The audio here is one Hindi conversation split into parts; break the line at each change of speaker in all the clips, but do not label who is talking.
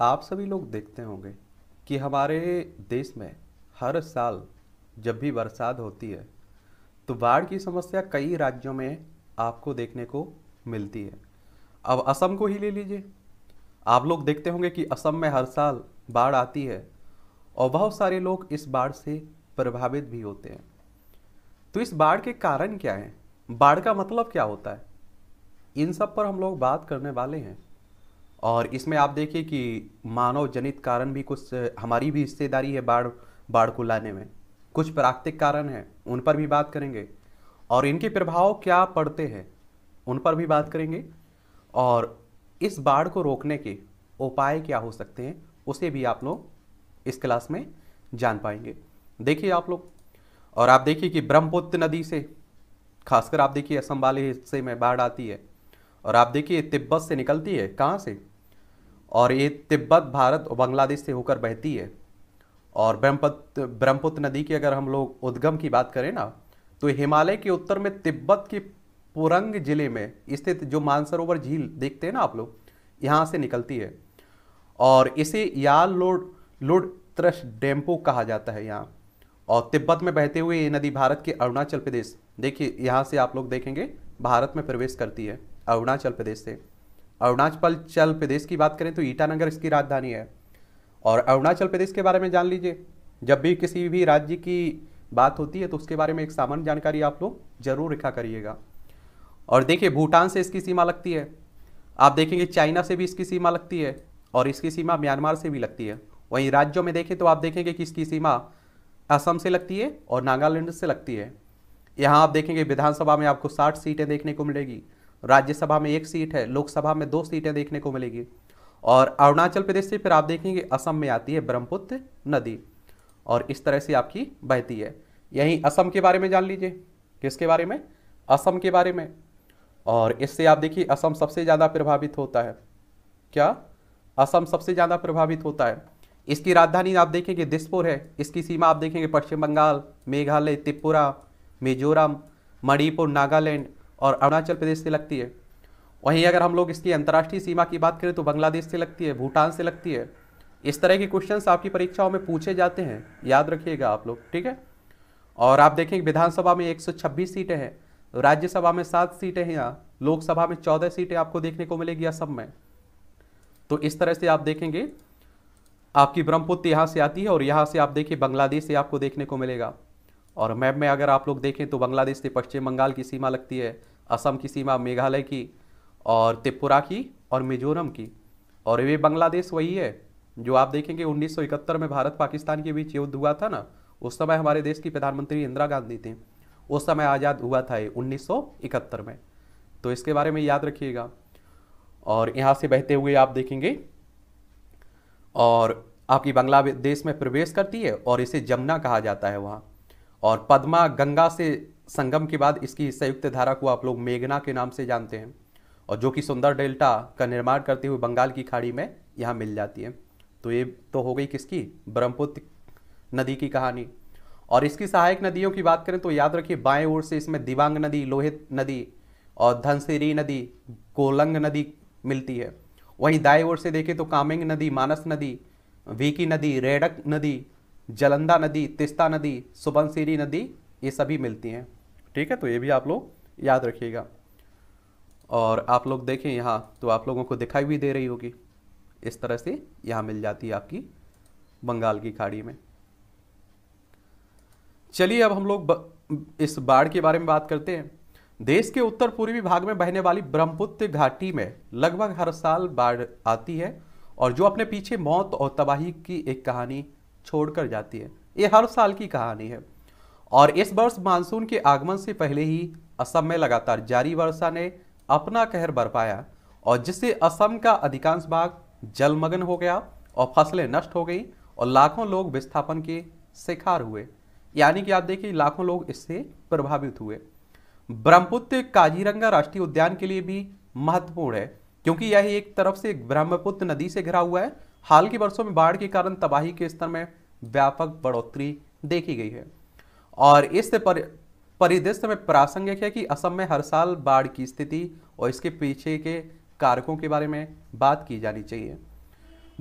आप सभी लोग देखते होंगे कि हमारे देश में हर साल जब भी बरसात होती है तो बाढ़ की समस्या कई राज्यों में आपको देखने को मिलती है अब असम को ही ले लीजिए आप लोग देखते होंगे कि असम में हर साल बाढ़ आती है और बहुत सारे लोग इस बाढ़ से प्रभावित भी होते हैं तो इस बाढ़ के कारण क्या हैं बाढ़ का मतलब क्या होता है इन सब पर हम लोग बात करने वाले हैं और इसमें आप देखिए कि मानव जनित कारण भी कुछ हमारी भी हिस्सेदारी है बाढ़ बाढ़ को लाने में कुछ प्राकृतिक कारण हैं उन पर भी बात करेंगे और इनके प्रभाव क्या पड़ते हैं उन पर भी बात करेंगे और इस बाढ़ को रोकने के उपाय क्या हो सकते हैं उसे भी आप लोग इस क्लास में जान पाएंगे देखिए आप लोग और आप देखिए कि ब्रह्मपुत्र नदी से खासकर आप देखिए असम वाले हिस्से में बाढ़ आती है और आप देखिए तिब्बत से निकलती है कहाँ से और ये तिब्बत भारत और बांग्लादेश से होकर बहती है और ब्रह्मपुत्र ब्रह्मपुत्र नदी की अगर हम लोग उद्गम की बात करें ना तो हिमालय के उत्तर में तिब्बत के पुरंग जिले में स्थित जो मानसरोवर झील देखते हैं ना आप लोग यहाँ से निकलती है और इसे याल लोड लोड त्रश डेम्पो कहा जाता है यहाँ और तिब्बत में बहते हुए ये नदी भारत के अरुणाचल प्रदेश देखिए यहाँ से आप लोग देखेंगे भारत में प्रवेश करती है अरुणाचल प्रदेश से अरुणाचल चल प्रदेश की बात करें तो ईटानगर इसकी राजधानी है और अरुणाचल प्रदेश के बारे में जान लीजिए जब भी किसी भी राज्य की बात होती है तो उसके बारे में एक सामान्य जानकारी आप लोग जरूर रखा करिएगा और देखिए भूटान से इसकी सीमा लगती है आप देखेंगे चाइना से भी इसकी सीमा लगती है और इसकी सीमा म्यांमार से भी लगती है वहीं राज्यों में देखें तो आप देखेंगे कि इसकी सीमा असम से लगती है और नागालैंड से लगती है यहाँ आप देखेंगे विधानसभा में आपको साठ सीटें देखने को मिलेगी राज्यसभा में एक सीट है लोकसभा में दो सीटें देखने को मिलेगी और अरुणाचल प्रदेश से फिर आप देखेंगे असम में आती है ब्रह्मपुत्र नदी और इस तरह से आपकी बहती है यहीं असम के बारे में जान लीजिए किसके बारे में असम के बारे में और इससे आप देखिए असम सबसे ज़्यादा प्रभावित होता है क्या असम सबसे ज़्यादा प्रभावित होता है इसकी राजधानी आप देखेंगे दिसपुर है इसकी सीमा आप देखेंगे पश्चिम बंगाल मेघालय त्रिपुरा मिजोरम मणिपुर नागालैंड और अरुणाचल प्रदेश से लगती है वहीं अगर हम लोग इसकी अंतर्राष्ट्रीय सीमा की बात करें तो बांग्लादेश से लगती है भूटान से लगती है इस तरह के क्वेश्चंस आपकी परीक्षाओं में पूछे जाते हैं याद रखिएगा आप लोग ठीक है और आप देखेंगे विधानसभा में 126 सीटें हैं राज्यसभा में सात सीटें हैं यहाँ लोकसभा में चौदह सीटें आपको देखने को मिलेगी असम में तो इस तरह से आप देखेंगे आपकी ब्रह्मपुत्र यहाँ से आती है और यहाँ से आप देखिए बांग्लादेश से आपको देखने को मिलेगा और मैप में अगर आप लोग देखें तो बांग्लादेश से पश्चिम बंगाल की सीमा लगती है असम की सीमा मेघालय की और त्रिपुरा की और मिजोरम की और ये बांग्लादेश वही है जो आप देखेंगे 1971 में भारत पाकिस्तान के बीच युद्ध हुआ था ना उस समय हमारे देश की प्रधानमंत्री इंदिरा गांधी थी उस समय आज़ाद हुआ था ये उन्नीस में तो इसके बारे में याद रखिएगा और यहाँ से बहते हुए आप देखेंगे और आपकी बांग्लादेश में प्रवेश करती है और इसे जमुना कहा जाता है वहाँ और पद्मा गंगा से संगम के बाद इसकी संयुक्त धारा को आप लोग मेघना के नाम से जानते हैं और जो कि सुंदर डेल्टा का निर्माण करते हुए बंगाल की खाड़ी में यहाँ मिल जाती है तो ये तो हो गई किसकी ब्रह्मपुत्र नदी की कहानी और इसकी सहायक नदियों की बात करें तो याद रखिए बाएं ओर से इसमें दिबांग नदी लोहित नदी और धनसिरी नदी कोलंग नदी मिलती है वहीं दाएं ओर से देखें तो कामेंग नदी मानस नदी वीकी नदी रेडक नदी जलंधा नदी तिस्ता नदी सुबनसिरी नदी ये सभी मिलती हैं ठीक है तो ये भी आप लोग याद रखिएगा और आप लोग देखें यहाँ तो आप लोगों को दिखाई भी दे रही होगी इस तरह से यहाँ मिल जाती है आपकी बंगाल की खाड़ी में चलिए अब हम लोग ब, इस बाढ़ के बारे में बात करते हैं देश के उत्तर पूर्वी भाग में बहने वाली ब्रह्मपुत्र घाटी में लगभग हर साल बाढ़ आती है और जो अपने पीछे मौत और तबाही की एक कहानी छोड़कर जाती है ये हर साल की कहानी है और इस वर्ष मानसून के आगमन से पहले ही असम में लगातार जारी वर्षा ने अपना कहर बरपाया और जिससे असम का अधिकांश भाग जलमग्न हो गया और फसलें नष्ट हो गई और लाखों लोग विस्थापन के शिकार हुए यानी कि आप देखिए लाखों लोग इससे प्रभावित हुए ब्रह्मपुत्र काजीरंगा राष्ट्रीय उद्यान के लिए भी महत्वपूर्ण है क्योंकि यह एक तरफ से ब्रह्मपुत्र नदी से घिरा हुआ है हाल के वर्षों में बाढ़ के कारण तबाही के स्तर में व्यापक बढ़ोतरी देखी गई है और इस परिदृश्य में प्रासंगिक है कि असम में हर साल बाढ़ की स्थिति और इसके पीछे के कारकों के बारे में बात की जानी चाहिए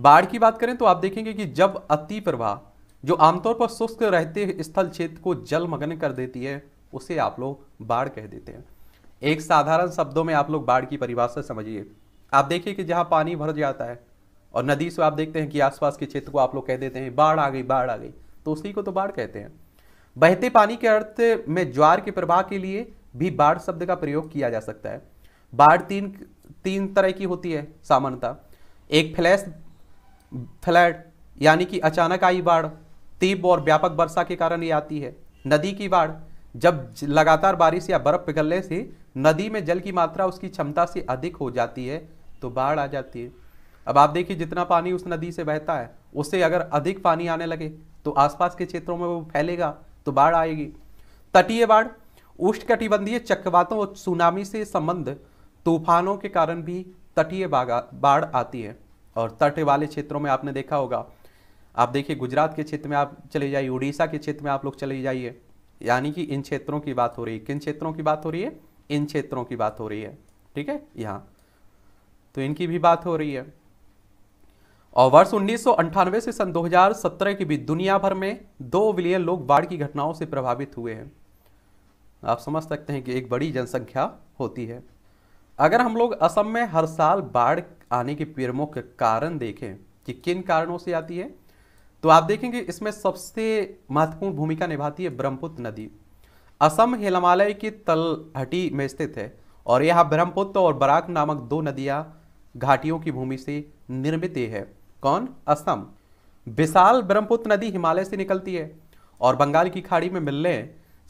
बाढ़ की बात करें तो आप देखेंगे कि जब अति प्रवाह जो आमतौर पर शुष्क रहते स्थल क्षेत्र को जलमग्न कर देती है उसे आप लोग बाढ़ कह देते हैं एक साधारण शब्दों में आप लोग बाढ़ की परिभाषा समझिए आप देखिए कि जहाँ पानी भर जाता है और नदी से आप देखते हैं कि आसपास के क्षेत्र को आप लोग कह देते हैं बाढ़ आ गई बाढ़ आ गई तो उसी को तो बाढ़ कहते हैं बहते पानी के अर्थ में ज्वार के प्रवाह के लिए भी बाढ़ शब्द का प्रयोग किया जा सकता है बाढ़ तीन तीन तरह की होती है सामान्यता एक फ्लैश फ्लैट यानी कि अचानक आई बाढ़ तीव्र और व्यापक वर्षा के कारण ये आती है नदी की बाढ़ जब लगातार बारिश या बर्फ पिघलने से नदी में जल की मात्रा उसकी क्षमता से अधिक हो जाती है तो बाढ़ आ जाती है अब आप देखिए जितना पानी उस नदी से बहता है उससे अगर अधिक पानी आने लगे तो आसपास के क्षेत्रों में वो फैलेगा तो बाढ़ आएगी तटीय बाढ़ उष्णकटिबंधीय चक्रवातों और सुनामी से संबंध तूफानों के कारण भी तटीय बाढ़ आती है और तट वाले क्षेत्रों में आपने देखा होगा आप देखिए गुजरात के क्षेत्र में आप चले जाइए उड़ीसा के क्षेत्र में आप लोग चले जाइए यानी कि इन क्षेत्रों की बात हो रही है किन क्षेत्रों की बात हो रही है इन क्षेत्रों की बात हो रही है ठीक है यहाँ तो इनकी भी बात हो रही है और वर्ष उन्नीस से सन 2017 के बीच दुनिया भर में दो बिलियन लोग बाढ़ की घटनाओं से प्रभावित हुए हैं आप समझ सकते हैं कि एक बड़ी जनसंख्या होती है अगर हम लोग असम में हर साल बाढ़ आने के प्रमुख कारण देखें कि किन कारणों से आती है तो आप देखेंगे इसमें सबसे महत्वपूर्ण भूमिका निभाती है ब्रह्मपुत्र नदी असम हिमालय की तलहटी में स्थित है और यह ब्रह्मपुत्र और बराक नामक दो नदियाँ घाटियों की भूमि से निर्मित है कौन असम विशाल ब्रह्मपुत्र नदी हिमालय से निकलती है और बंगाल की खाड़ी में मिलने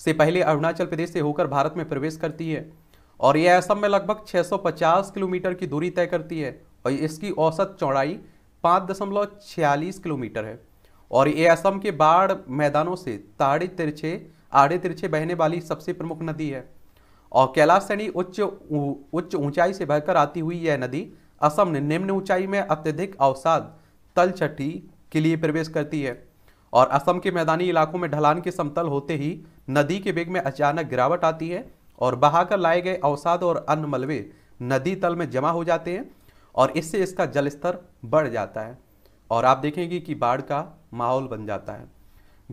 से पहले अरुणाचल प्रदेश से होकर भारत में प्रवेश करती है और यह असम में लगभग 650 किलोमीटर की दूरी तय करती है और इसकी औसत चौड़ाई पाँच दशमलव छियालीस किलोमीटर है और यह असम के बाढ़ मैदानों से ताड़े तिरछे आड़े तिरछे बहने वाली सबसे प्रमुख नदी है और कैलाश श्रेणी उच्च उच्च ऊंचाई से बहकर आती हुई यह नदी असम ने निम्न ऊंचाई में अत्यधिक अवसाद तलचट्टी के लिए प्रवेश करती है और असम के मैदानी इलाकों में ढलान के समतल होते ही नदी के वेग में अचानक गिरावट आती है और बहाकर लाए गए अवसाद और अन्य मलबे नदी तल में जमा हो जाते हैं और इससे इसका जलस्तर बढ़ जाता है और आप देखेंगे कि बाढ़ का माहौल बन जाता है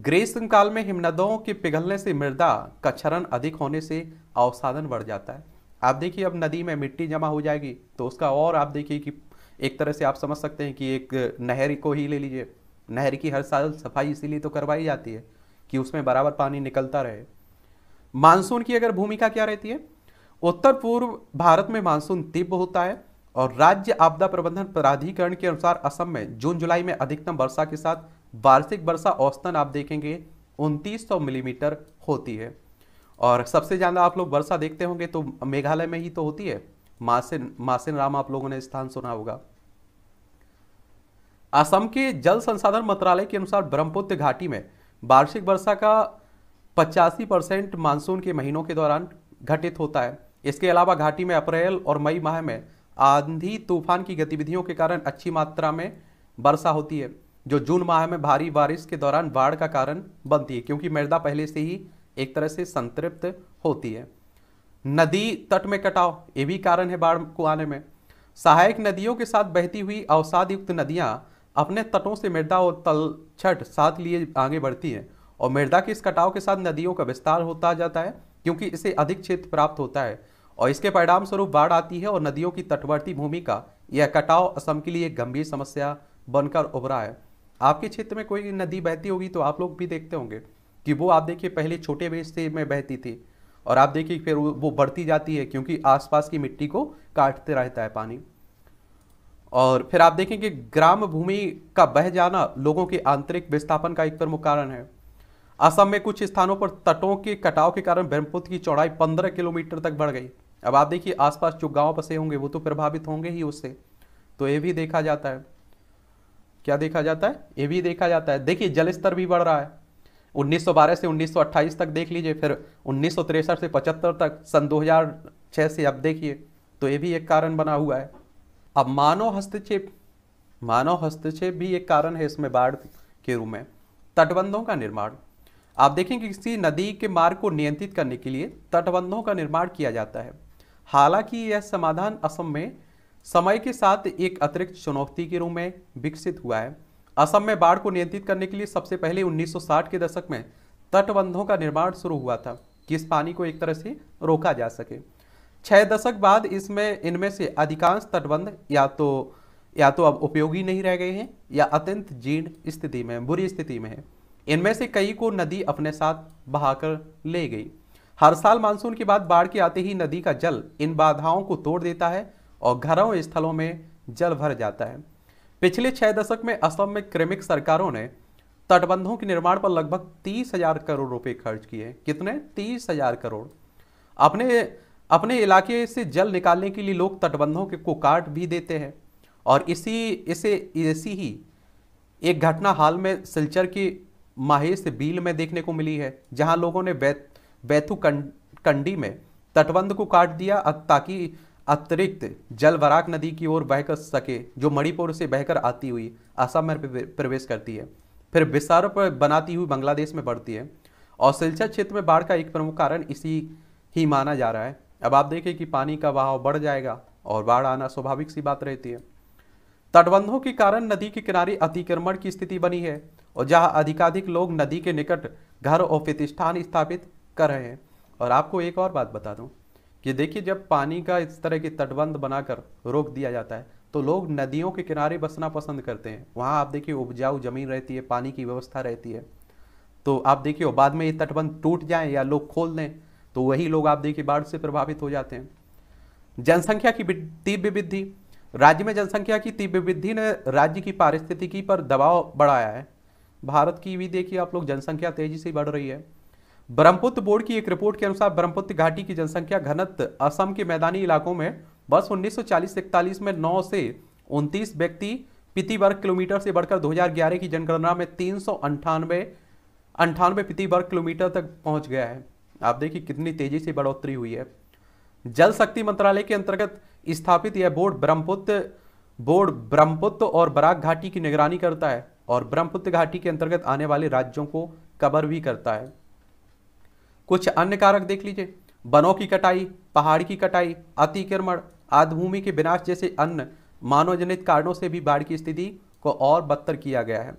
ग्रीष्म काल में हिमनदों के पिघलने से मृदा का क्षरण अधिक होने से अवसादन बढ़ जाता है आप देखिए अब नदी में मिट्टी जमा हो जाएगी तो उसका और आप देखिए कि एक तरह से आप समझ सकते हैं कि एक नहर को ही ले लीजिए नहर की हर साल सफाई इसीलिए तो करवाई जाती है कि उसमें बराबर पानी निकलता रहे मानसून की अगर भूमिका क्या रहती है उत्तर पूर्व भारत में मानसून तीव्र होता है और राज्य आपदा प्रबंधन प्राधिकरण के अनुसार असम में जून जुलाई में अधिकतम वर्षा के साथ वार्षिक वर्षा औसतन आप देखेंगे उनतीस मिलीमीटर होती है और सबसे ज़्यादा आप लोग वर्षा देखते होंगे तो मेघालय में ही तो होती है मासिन मासिन राम आप लोगों ने स्थान सुना होगा असम के जल संसाधन मंत्रालय के अनुसार ब्रह्मपुत्र घाटी में वार्षिक वर्षा का पचासी परसेंट मानसून के महीनों के दौरान घटित होता है इसके अलावा घाटी में अप्रैल और मई माह में आंधी तूफान की गतिविधियों के कारण अच्छी मात्रा में वर्षा होती है जो जून माह में भारी बारिश के दौरान बाढ़ का कारण बनती है क्योंकि मृदा पहले से ही एक तरह से संतृप्त होती है नदी तट में कटाव ये भी कारण है बाढ़ को आने में सहायक नदियों के साथ बहती हुई अवसाद युक्त नदियाँ अपने तटों से मृदा और तल छठ साथ लिए आगे बढ़ती हैं और मृदा के इस कटाव के साथ नदियों का विस्तार होता जाता है क्योंकि इसे अधिक क्षेत्र प्राप्त होता है और इसके परिणाम स्वरूप बाढ़ आती है और नदियों की तटवर्ती भूमि का यह कटाव असम के लिए एक गंभीर समस्या बनकर उभरा है आपके क्षेत्र में कोई नदी बहती होगी तो आप लोग भी देखते होंगे कि वो आप देखिए पहले छोटे बेस से में बहती थी और आप देखिए फिर वो बढ़ती जाती है क्योंकि आसपास की मिट्टी को काटते रहता है पानी और फिर आप देखें कि ग्राम भूमि का बह जाना लोगों के आंतरिक विस्थापन का एक प्रमुख कारण है असम में कुछ स्थानों पर तटों के कटाव के कारण ब्रह्मपुत्र की चौड़ाई 15 किलोमीटर तक बढ़ गई अब आप देखिए आसपास जो गांव बसे होंगे वो तो प्रभावित होंगे ही उससे तो ये भी देखा जाता है क्या देखा जाता है ये भी देखा जाता है देखिए जल स्तर भी बढ़ रहा है 1912 से 1928 तक देख लीजिए फिर उन्नीस से पचहत्तर तक सन 2006 से अब देखिए तो ये भी एक कारण बना हुआ है अब मानव हस्तक्षेप मानव हस्तक्षेप भी एक कारण है इसमें बाढ़ के रूप में तटबंधों का निर्माण आप देखें कि किसी नदी के मार्ग को नियंत्रित करने के लिए तटबंधों का निर्माण किया जाता है हालांकि यह समाधान असम में समय के साथ एक अतिरिक्त चुनौती के रूप में विकसित हुआ है असम में बाढ़ को नियंत्रित करने के लिए सबसे पहले 1960 के दशक में तटबंधों का निर्माण शुरू हुआ था कि इस पानी को एक तरह से रोका जा सके छः दशक बाद इसमें इनमें से अधिकांश तटबंध या तो या तो अब उपयोगी नहीं रह गए हैं या अत्यंत जीर्ण स्थिति में बुरी स्थिति में है इनमें से कई को नदी अपने साथ बहाकर ले गई हर साल मानसून के बाद बाढ़ के आते ही नदी का जल इन बाधाओं को तोड़ देता है और घरों स्थलों में जल भर जाता है पिछले छह दशक में असम में क्रिमिक सरकारों ने तटबंधों के निर्माण पर लगभग तीस हजार करोड़ रुपए खर्च किए कितने तीस हजार करोड़ अपने अपने इलाके से जल निकालने के लिए लोग तटबंधों के को काट भी देते हैं और इसी इसे ऐसी ही एक घटना हाल में सिलचर की माहेश बील में देखने को मिली है जहां लोगों ने बैत बैथू कंडी में तटबंध को काट दिया ताकि अतिरिक्त जल वराक नदी की ओर बहकर सके जो मणिपुर से बहकर आती हुई असम में प्रवेश करती है फिर विस्तारों पर बनाती हुई बांग्लादेश में बढ़ती है और सिलचर क्षेत्र में बाढ़ का एक प्रमुख कारण इसी ही माना जा रहा है अब आप देखें कि पानी का बहाव बढ़ जाएगा और बाढ़ आना स्वाभाविक सी बात रहती है तटबंधों के कारण नदी के किनारे अतिक्रमण की स्थिति बनी है और जहां अधिकाधिक लोग नदी के निकट घर और प्रतिष्ठान स्थापित कर रहे हैं और आपको एक और बात बता दूं ये देखिए जब पानी का इस तरह की तटबंध बनाकर रोक दिया जाता है तो लोग नदियों के किनारे बसना पसंद करते हैं वहाँ आप देखिए उपजाऊ जमीन रहती है पानी की व्यवस्था रहती है तो आप देखिए बाद में ये तटबंध टूट जाए या लोग खोल दें तो वही लोग आप देखिए बाढ़ से प्रभावित हो जाते हैं जनसंख्या की तीव्र वृद्धि राज्य में जनसंख्या की तीव्र वृद्धि ने राज्य की पारिस्थितिकी पर दबाव बढ़ाया है भारत की भी देखिए आप लोग जनसंख्या तेजी से बढ़ रही है ब्रह्मपुत्र बोर्ड की एक रिपोर्ट के अनुसार ब्रह्मपुत्र घाटी की जनसंख्या घनत्व असम के मैदानी इलाकों में वर्ष 1940-41 में 9 से 29 व्यक्ति प्रति वर्ग किलोमीटर से बढ़कर 2011 की जनगणना में तीन सौ अंठानवे प्रति वर्ग किलोमीटर तक पहुंच गया है आप देखिए कितनी तेजी से बढ़ोतरी हुई है जल शक्ति मंत्रालय के अंतर्गत स्थापित यह बोर्ड ब्रह्मपुत्र बोर्ड ब्रह्मपुत्र और बराक घाटी की निगरानी करता है और ब्रह्मपुत्र घाटी के अंतर्गत आने वाले राज्यों को कवर भी करता है कुछ अन्य कारक देख लीजिए वनों की कटाई पहाड़ की कटाई अतिक्रमण आधभूमि के विनाश जैसे अन्य मानवजनित कारणों से भी बाढ़ की स्थिति को और बदतर किया गया है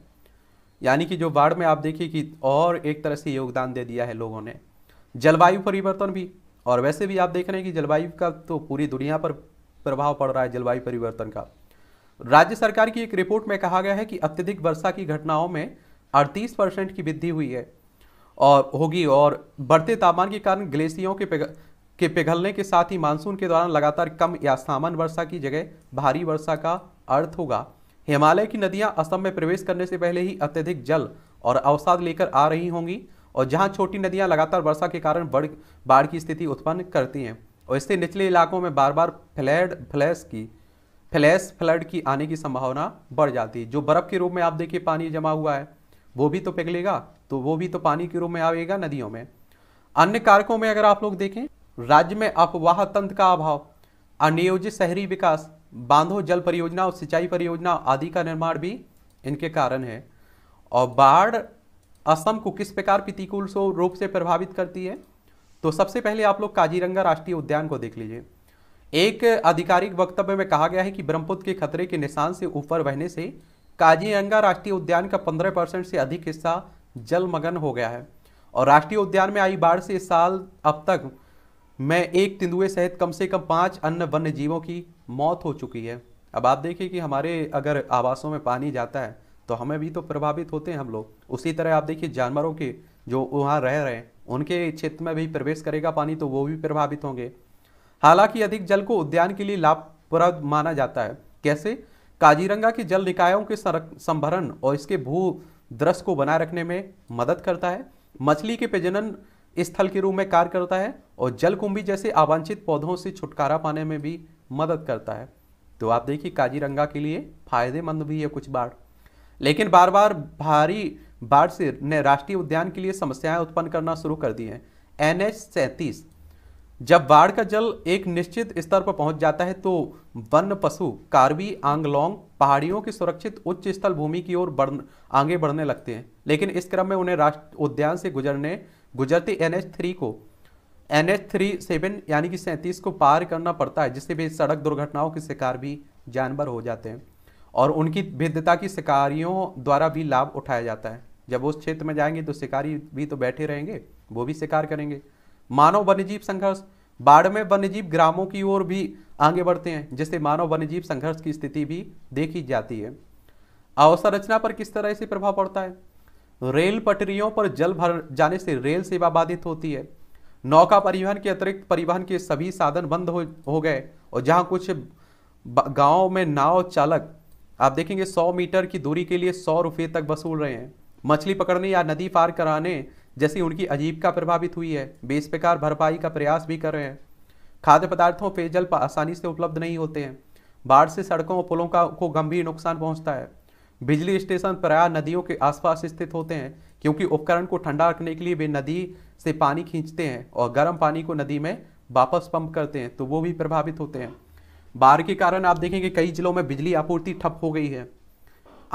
यानी कि जो बाढ़ में आप देखिए कि और एक तरह से योगदान दे दिया है लोगों ने जलवायु परिवर्तन भी और वैसे भी आप देख रहे हैं कि जलवायु का तो पूरी दुनिया पर प्रभाव पड़ रहा है जलवायु परिवर्तन का राज्य सरकार की एक रिपोर्ट में कहा गया है कि अत्यधिक वर्षा की घटनाओं में अड़तीस परसेंट की वृद्धि हुई है और होगी और बढ़ते तापमान के कारण ग्लेशियरों के के पिघलने के साथ ही मानसून के दौरान लगातार कम या सामान्य वर्षा की जगह भारी वर्षा का अर्थ होगा हिमालय की नदियां असम में प्रवेश करने से पहले ही अत्यधिक जल और अवसाद लेकर आ रही होंगी और जहां छोटी नदियां लगातार वर्षा के कारण बढ़ बाढ़ की स्थिति उत्पन्न करती हैं और इससे निचले इलाकों में बार बार फ्लैड फ्लैश की फ्लैश फ्लड की आने की संभावना बढ़ जाती है जो बर्फ़ के रूप में आप देखिए पानी जमा हुआ है वो भी तो पिघलेगा तो वो भी तो पानी के रूप में आएगा नदियों में अन्य कारकों में अगर आप लोग देखें राज्य में अफवाह तंत्र का अभाव अनियोजित शहरी विकास बांधों जल परियोजना और सिंचाई परियोजना आदि का निर्माण भी इनके कारण है और बाढ़ असम को किस प्रकार प्रतिकूल रूप से प्रभावित करती है तो सबसे पहले आप लोग काजीरंगा राष्ट्रीय उद्यान को देख लीजिए एक आधिकारिक वक्तव्य में कहा गया है कि ब्रह्मपुत्र के खतरे के निशान से ऊपर बहने से काजीरंगा राष्ट्रीय उद्यान का 15 परसेंट से अधिक हिस्सा जलमग्न हो गया है और राष्ट्रीय उद्यान में आई बाढ़ से इस साल अब तक में एक तेंदुए सहित कम से कम पाँच अन्य वन्य जीवों की मौत हो चुकी है अब आप देखिए कि हमारे अगर आवासों में पानी जाता है तो हमें भी तो प्रभावित होते हैं हम लोग उसी तरह आप देखिए जानवरों के जो वहाँ रह रहे हैं उनके क्षेत्र में भी प्रवेश करेगा पानी तो वो भी प्रभावित होंगे हालांकि अधिक जल को उद्यान के लिए लाभप्रद माना जाता है कैसे काजीरंगा की जल निकायों के संभरण और इसके भू दृश्य को बनाए रखने में मदद करता है मछली के प्रजनन स्थल के रूप में कार्य करता है और जलकुंभी जैसे आवांछित पौधों से छुटकारा पाने में भी मदद करता है तो आप देखिए काजीरंगा के लिए फायदेमंद भी है कुछ बाढ़ लेकिन बार बार भारी बाढ़ से ने राष्ट्रीय उद्यान के लिए समस्याएं उत्पन्न करना शुरू कर दी हैं एन एच सैंतीस जब बाढ़ का जल एक निश्चित स्तर पर पहुंच जाता है तो वन्य पशु कार्बी आंगलोंग पहाड़ियों की सुरक्षित उच्च स्थल भूमि की ओर बढ़ आगे बढ़ने लगते हैं लेकिन इस क्रम में उन्हें राष्ट्र उद्यान से गुजरने गुजरती एन एच थ्री को एन एच थ्री सेवन यानी कि सैंतीस को पार करना पड़ता है जिससे भी सड़क दुर्घटनाओं के शिकार भी जानवर हो जाते हैं और उनकी भिद्धता की शिकारियों द्वारा भी लाभ उठाया जाता है जब उस क्षेत्र में जाएंगे तो शिकारी भी तो बैठे रहेंगे वो भी शिकार करेंगे मानव वन्यजीव संघर्ष बाढ़ में वन्यजीव ग्रामों की ओर भी आगे बढ़ते हैं जिससे मानव वन्यजीव संघर्ष की स्थिति भी देखी जाती है अवसर रचना पर किस तरह से प्रभाव पड़ता है रेल पटरियों पर जल भर जाने से रेल सेवा बाधित होती है नौका परिवहन के अतिरिक्त परिवहन के सभी साधन बंद हो, हो गए और जहां कुछ गाँव में नाव चालक आप देखेंगे 100 मीटर की दूरी के लिए सौ रुपये तक वसूल रहे हैं मछली पकड़ने या नदी पार कराने जैसे उनकी अजीबका प्रभावित हुई है प्रकार भरपाई का प्रयास भी कर रहे हैं खाद्य पदार्थों पेयजल आसानी से उपलब्ध नहीं होते हैं बाढ़ से सड़कों और पुलों का को गंभीर नुकसान पहुंचता है बिजली स्टेशन प्राय नदियों के आसपास स्थित होते हैं क्योंकि उपकरण को ठंडा रखने के लिए वे नदी से पानी खींचते हैं और गर्म पानी को नदी में वापस पंप करते हैं तो वो भी प्रभावित होते हैं बाढ़ के कारण आप देखेंगे कई जिलों में बिजली आपूर्ति ठप हो गई है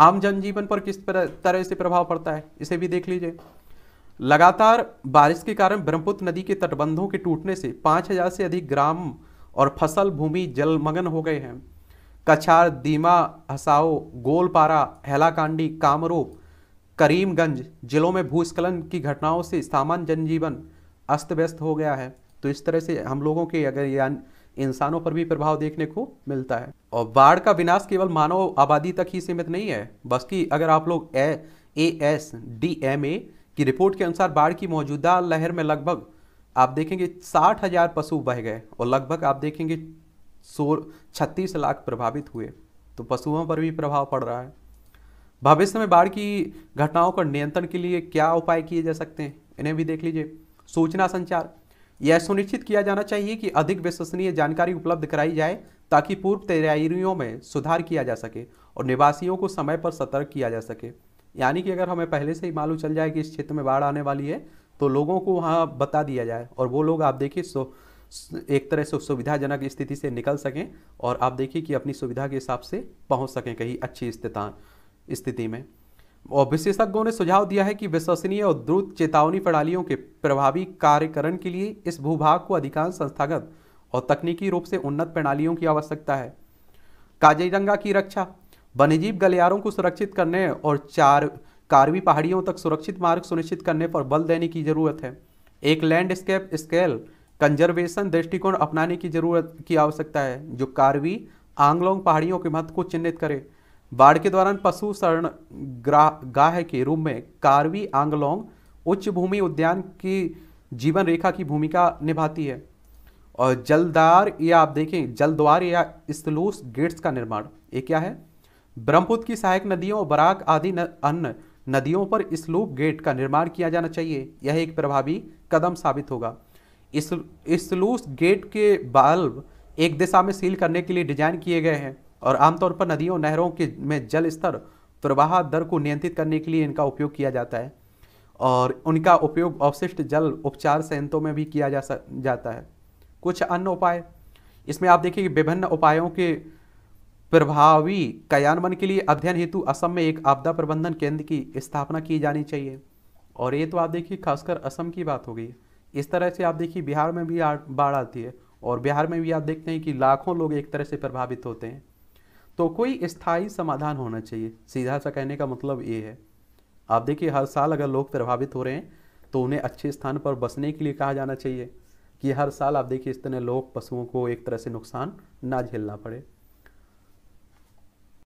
आम जनजीवन पर किस तरह से प्रभाव पड़ता है इसे भी देख लीजिए लगातार बारिश के कारण ब्रह्मपुत्र नदी के तटबंधों के टूटने से 5000 से अधिक ग्राम और फसल भूमि जलमग्न हो गए हैं कछार दीमा हसाओ गोलपारा हेलाकांडी कामरो करीमगंज जिलों में भूस्खलन की घटनाओं से सामान्य जनजीवन अस्त व्यस्त हो गया है तो इस तरह से हम लोगों के अगर इंसानों पर भी प्रभाव देखने को मिलता है और बाढ़ का विनाश केवल मानव आबादी तक ही सीमित नहीं है बस की अगर आप लोग A S D M A कि रिपोर्ट के अनुसार बाढ़ की मौजूदा लहर में लगभग आप देखेंगे साठ हजार पशु बह गए और लगभग आप देखेंगे सो छत्तीस लाख प्रभावित हुए तो पशुओं पर भी प्रभाव पड़ रहा है भविष्य में बाढ़ की घटनाओं पर नियंत्रण के लिए क्या उपाय किए जा सकते हैं इन्हें भी देख लीजिए सूचना संचार यह सुनिश्चित किया जाना चाहिए कि अधिक विश्वसनीय जानकारी उपलब्ध कराई जाए ताकि पूर्व तैयारियों में सुधार किया जा सके और निवासियों को समय पर सतर्क किया जा सके यानी कि अगर हमें पहले से ही मालूम चल जाए कि इस क्षेत्र में बाढ़ आने वाली है तो लोगों को वहाँ बता दिया जाए और वो लोग आप देखिए सो एक तरह से सुविधाजनक स्थिति से निकल सकें और आप देखिए कि अपनी सुविधा के हिसाब से पहुँच सकें कहीं अच्छी स्थिति में और विशेषज्ञों ने सुझाव दिया है कि विश्वसनीय और द्रुत चेतावनी प्रणालियों के प्रभावी कार्यकरण के लिए इस भूभाग को अधिकांश संस्थागत और तकनीकी रूप से उन्नत प्रणालियों की आवश्यकता है काजीरंगा की रक्षा वन्यजीव गलियारों को सुरक्षित करने और चार कारवी पहाड़ियों तक सुरक्षित मार्ग सुनिश्चित करने पर बल देने की जरूरत है एक लैंडस्केप स्केल कंजर्वेशन दृष्टिकोण अपनाने की जरूरत की आवश्यकता है जो कारवी आंगलोंग पहाड़ियों के महत्व को चिन्हित करे बाढ़ के दौरान पशु शरण गाह के रूप में कारवी आंगलोंग उच्च भूमि उद्यान की जीवन रेखा की भूमिका निभाती है और जलदार या आप देखें जलद्वार या स्लूस गेट्स का निर्माण ये क्या है ब्रह्मपुत्र की सहायक नदियों बराक आदि अन्य नदियों पर स्लूप गेट का निर्माण किया जाना चाहिए यह एक प्रभावी कदम साबित होगा इस स्लूस गेट के बाल्व एक दिशा में सील करने के लिए डिजाइन किए गए हैं और आमतौर पर नदियों नहरों के में जल स्तर प्रवाह दर को नियंत्रित करने के लिए इनका उपयोग किया जाता है और उनका उपयोग अवशिष्ट जल उपचार संयंत्रों में भी किया जा सक जाता है कुछ अन्य उपाय इसमें आप देखिए विभिन्न उपायों के प्रभावी कयान्वयन के लिए अध्ययन हेतु असम में एक आपदा प्रबंधन केंद्र की स्थापना की जानी चाहिए और ये तो आप देखिए खासकर असम की बात हो गई इस तरह से आप देखिए बिहार में भी बाढ़ आती है और बिहार में भी आप देखते हैं कि लाखों लोग एक तरह से प्रभावित होते हैं तो कोई स्थायी समाधान होना चाहिए सीधा सा कहने का मतलब ये है आप देखिए हर साल अगर लोग प्रभावित हो रहे हैं तो उन्हें अच्छे स्थान पर बसने के लिए कहा जाना चाहिए कि हर साल आप देखिए इस तरह लोग पशुओं को एक तरह से नुकसान ना झेलना पड़े